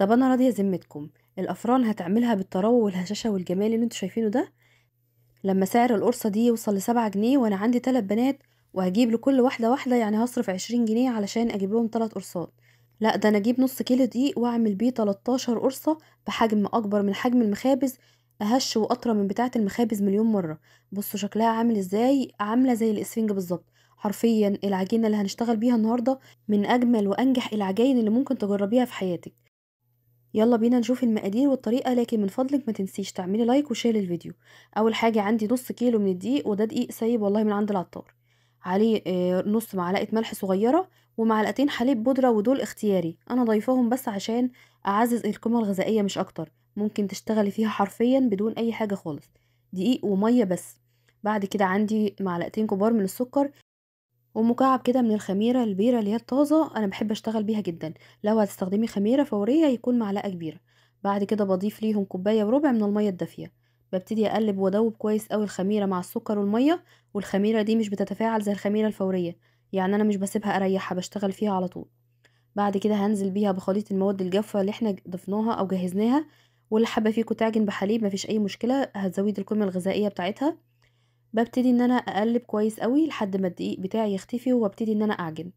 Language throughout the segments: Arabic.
طب انا راضيه ذمتكم الافران هتعملها بالطراوه والهشاشه والجمال اللي انتوا شايفينه ده لما سعر القرصه دي يوصل لسبعة جنيه وانا عندي ثلاث بنات وهجيب لكل واحده واحده يعني هصرف عشرين جنيه علشان اجيب لهم ثلاث قرصات لا ده انا اجيب نص كيلو دقيق واعمل بيه 13 قرصه بحجم اكبر من حجم المخابز اهش واطرى من بتاعه المخابز مليون مره بصوا شكلها عامل ازاي عامله زي الاسفنج بالظبط حرفيا العجينه اللي هنشتغل بيها النهارده من اجمل وانجح العجاين اللي ممكن تجربيها في حياتك يلا بينا نشوف المقادير والطريقة لكن من فضلك ما تنسيش تعملي لايك وشير للفيديو أول حاجة عندي نص كيلو من الدقيق وده دقيق سايب والله من عند العطار عليه آه، نص معلقة ملح صغيرة ومعلقتين حليب بودرة ودول اختياري أنا ضايفاهم بس عشان أعزز القيمة الغذائية مش أكتر ممكن تشتغلي فيها حرفيا بدون أي حاجة خالص دقيق ومية بس بعد كده عندي معلقتين كبار من السكر ومكعب كده من الخميرة البيرة اللي هي الطازة أنا بحب أشتغل بيها جدًا، لو هتستخدمي خميرة فورية هيكون معلقة كبيرة، بعد كده بضيف ليهم كوباية وربع من المَيّة الدافية، ببتدي أقلب وأدوب كويس أوي الخميرة مع السكر والمَيّة، والخميرة دي مش بتتفاعل زي الخميرة الفورية، يعني أنا مش بسيبها أريحها بشتغل فيها على طول، بعد كده هنزل بيها بخليط المواد الجافة اللي احنا ضفناها أو جهزناها، واللي حابة فيكوا تعجن بحليب مفيش أي مشكلة هتزودي القيمة الغذائية بتاعتها. ببتدي ان انا اقلب كويس قوي لحد ما الدقيق بتاعي يختفي وابتدي ان انا اعجن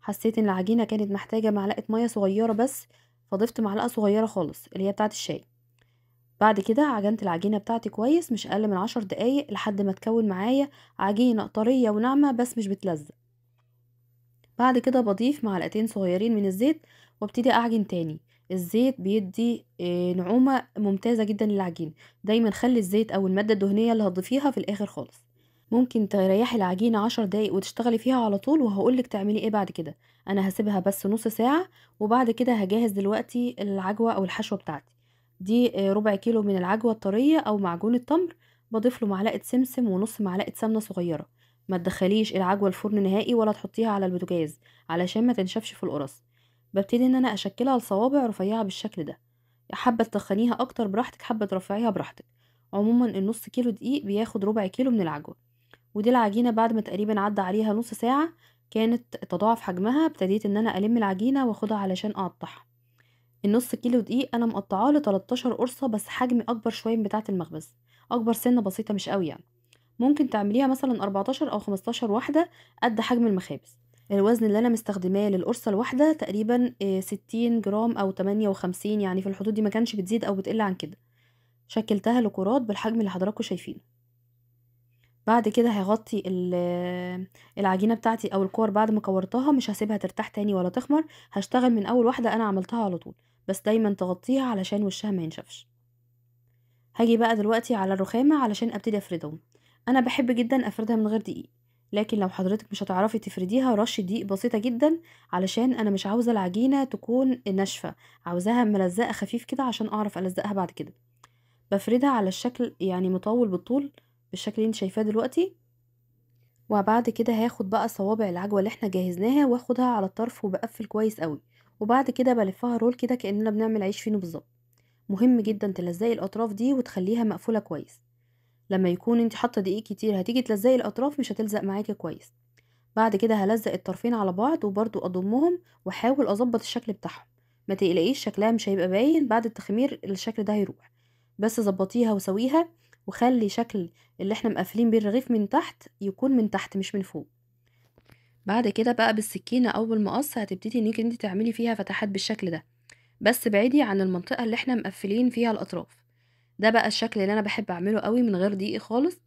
حسيت ان العجينه كانت محتاجه معلقه ميه صغيره بس فضفت معلقه صغيره خالص اللي هي بتاعه الشاي بعد كده عجنت العجينه بتاعتي كويس مش اقل من عشر دقايق لحد ما تكون معايا عجينه طريه وناعمه بس مش بتلزق بعد كده بضيف معلقتين صغيرين من الزيت وابتدي اعجن تاني الزيت بيدي آه، نعومة ممتازة جدا للعجين دايما خلي الزيت أو المادة الدهنية اللي هتضيفيها في الآخر خالص ممكن تريحي العجينة عشر دقايق وتشتغلي فيها على طول وهقولك تعملي ايه بعد كده أنا هسيبها بس نص ساعة وبعد كده هجهز دلوقتي العجوة أو الحشوة بتاعتي دي آه، ربع كيلو من العجوة الطرية أو معجون التمر بضيف له معلقة سمسم ونص معلقة سمنة صغيرة ما تدخليش العجوة الفرن نهائي ولا تحطيها على البوتاجاز علشان ما تنشفش في القرص ببتدي ان انا اشكلها لصوابع رفيعه بالشكل ده حابه تخنيها اكتر براحتك حابه ترفعيها براحتك عموما النص كيلو دقيق بياخد ربع كيلو من العجوه ودي العجينه بعد ما تقريبا عدى عليها نص ساعه كانت تضاعف حجمها ابتديت ان انا الم العجينه واخدها علشان اقطعها النص كيلو دقيق انا مقطعاه ل 13 قرصه بس حجم اكبر شويه من بتاعه المخبز اكبر سنه بسيطه مش قوي يعني ممكن تعمليها مثلا 14 او 15 واحده قد حجم المخابز الوزن اللي انا مستخدماه للقرصه الواحده تقريبا 60 آه، جرام او 58 يعني في الحدود دي ما كانش بتزيد او بتقل عن كده شكلتها لكرات بالحجم اللي حضراتكم شايفينه بعد كده هغطي آه، العجينه بتاعتي او الكور بعد ما كورتها مش هسيبها ترتاح تاني ولا تخمر هشتغل من اول واحده انا عملتها على طول بس دايما تغطيها علشان وشها ما ينشفش هاجي بقى دلوقتي على الرخامه علشان ابتدي افردهم انا بحب جدا افردها من غير دقيق لكن لو حضرتك مش هتعرفي تفرديها رش دقيق بسيطة جدا علشان أنا مش عاوزة العجينة تكون ناشفة عاوزاها ملزقة خفيف كده عشان أعرف ألزقها بعد كده بفردها على الشكل يعني مطول بالطول بالشكل اللي انت شايفاه دلوقتي وبعد كده هاخد بقى صوابع العجوه اللي احنا جهزناها واخدها على الطرف وبقفل كويس قوي وبعد كده بلفها رول كده كاننا بنعمل عيش فينو بالظبط مهم جدا تلزقي الاطراف دي وتخليها مقفوله كويس لما يكون انت حاطه دقيق كتير هتيجي تلزقي الاطراف مش هتلزق معاكي كويس بعد كده هلزق الطرفين على بعض وبرضو اضمهم واحاول اظبط الشكل بتاعهم ما تقلقيش شكلها مش هيبقى باين بعد التخمير الشكل ده هيروح بس ظبطيها وسويها وخلي شكل اللي احنا مقفلين بيه الرغيف من تحت يكون من تحت مش من فوق بعد كده بقى بالسكينه او بالمقص هتبتدي انك انت تعملي فيها فتحات بالشكل ده بس بعيدي عن المنطقه اللي احنا مقفلين فيها الاطراف ده بقى الشكل اللي انا بحب اعمله قوي من غير دقيق خالص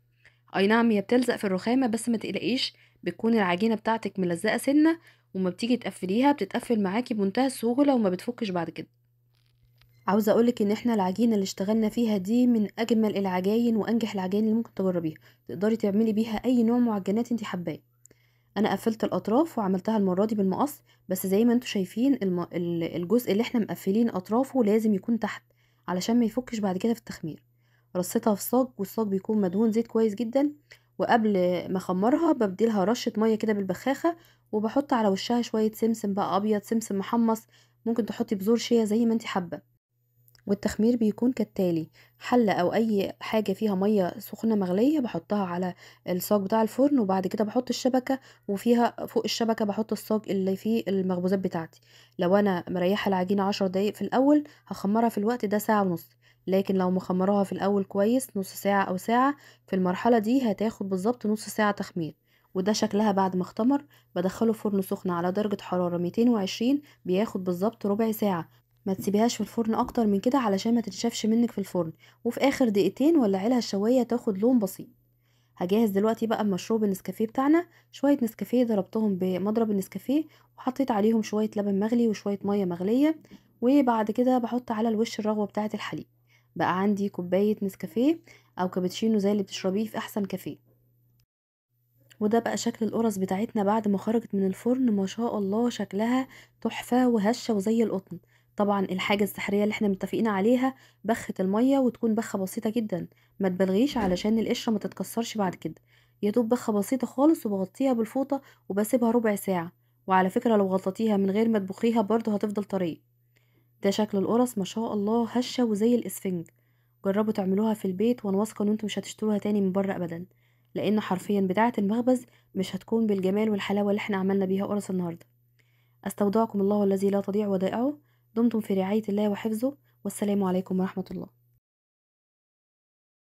اي نعم هي بتلزق في الرخامه بس ما تقلقيش بتكون العجينه بتاعتك ملزقه سنه وما بتيجي تقفليها بتتقفل معاكي بمنتهى السهوله وما بتفكش بعد كده عاوزه اقولك ان احنا العجينه اللي اشتغلنا فيها دي من اجمل العجاين وانجح العجاين اللي ممكن تجربيها تقدري تعملي بيها اي نوع معجنات انت حباه انا قفلت الاطراف وعملتها المره دي بالمقص بس زي ما انتم شايفين الجزء اللي احنا مقفلين اطرافه لازم يكون تحت علشان ما يفكش بعد كده في التخمير رصيتها في صاج والصاج بيكون مدهون زيت كويس جدا وقبل ما اخمرها ببديلها رشه ميه كده بالبخاخه وبحط على وشها شويه سمسم بقى ابيض سمسم محمص ممكن تحطي بذور شيا زي ما انت حابه والتخمير بيكون كالتالي حلة أو أي حاجة فيها مية سخنة مغلية بحطها على الصاج بتاع الفرن وبعد كده بحط الشبكة وفيها فوق الشبكة بحط الصاج اللي فيه المخبوزات بتاعتي لو أنا مريحة العجينة عشر دقايق في الأول هخمرها في الوقت ده ساعة ونص لكن لو مخمراها في الأول كويس نص ساعة أو ساعة في المرحلة دي هتاخد بالظبط نص ساعة تخمير وده شكلها بعد ما اختمر بدخله فرن سخن على درجة حرارة 220 بياخد بالظبط ربع ساعة ما تسيبيهاش في الفرن اكتر من كده علشان ما تتشافش منك في الفرن وفي اخر دقيقتين ولعيلها الشوايه تاخد لون بسيط هجهز دلوقتي بقى مشروب النسكافيه بتاعنا شويه نسكافيه ضربتهم بمضرب النسكافيه وحطيت عليهم شويه لبن مغلي وشويه ميه مغليه وبعد كده بحط على الوش الرغوه بتاعه الحليب بقى عندي كوبايه نسكافيه او كابتشينو زي اللي بتشربيه في احسن كافيه وده بقى شكل القرص بتاعتنا بعد ما خرجت من الفرن ما شاء الله شكلها تحفه وهشه وزي القطن طبعا الحاجة السحرية اللي احنا متفقين عليها بخة المية وتكون بخة بسيطة جدا ما تبلغيش علشان القشرة ما تتكسرش بعد كده يا دوب بخة بسيطة خالص وبغطيها بالفوطة وبسيبها ربع ساعة وعلى فكرة لو غطيتيها من غير ما تبخيها برضه هتفضل طرية ده شكل القرص ما شاء الله هشة وزي الاسفنج جربوا تعملوها في البيت وانا واثقة ان انتوا مش هتشتروها تاني من بره ابدا لان حرفيا بتاعة المخبز مش هتكون بالجمال والحلاوة اللي احنا عملنا بيها قرص النهاردة استودعكم الله الذي لا تضيع ودائعه دمتم في رعاية الله وحفظه والسلام عليكم ورحمة الله